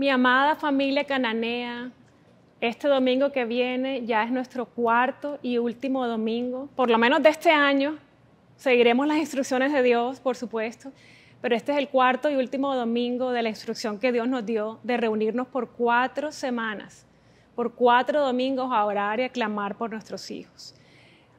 Mi amada familia cananea, este domingo que viene ya es nuestro cuarto y último domingo, por lo menos de este año. Seguiremos las instrucciones de Dios, por supuesto, pero este es el cuarto y último domingo de la instrucción que Dios nos dio de reunirnos por cuatro semanas, por cuatro domingos a orar y a clamar por nuestros hijos.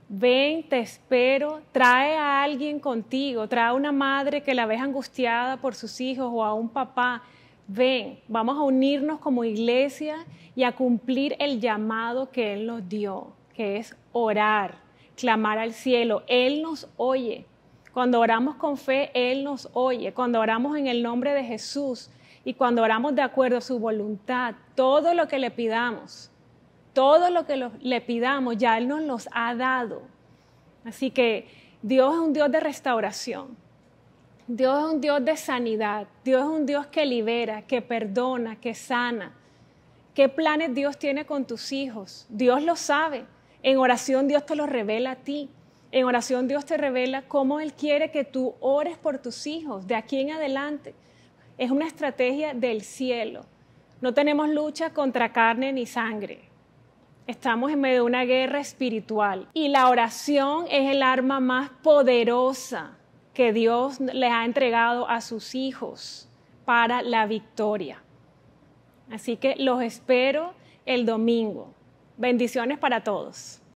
Ven, te espero, trae a alguien contigo, trae a una madre que la ves angustiada por sus hijos o a un papá ven, vamos a unirnos como iglesia y a cumplir el llamado que Él nos dio, que es orar, clamar al cielo. Él nos oye. Cuando oramos con fe, Él nos oye. Cuando oramos en el nombre de Jesús y cuando oramos de acuerdo a su voluntad, todo lo que le pidamos, todo lo que le pidamos, ya Él nos los ha dado. Así que Dios es un Dios de restauración. Dios es un Dios de sanidad, Dios es un Dios que libera, que perdona, que sana. ¿Qué planes Dios tiene con tus hijos? Dios lo sabe. En oración Dios te lo revela a ti. En oración Dios te revela cómo Él quiere que tú ores por tus hijos de aquí en adelante. Es una estrategia del cielo. No tenemos lucha contra carne ni sangre. Estamos en medio de una guerra espiritual y la oración es el arma más poderosa que Dios les ha entregado a sus hijos para la victoria. Así que los espero el domingo. Bendiciones para todos.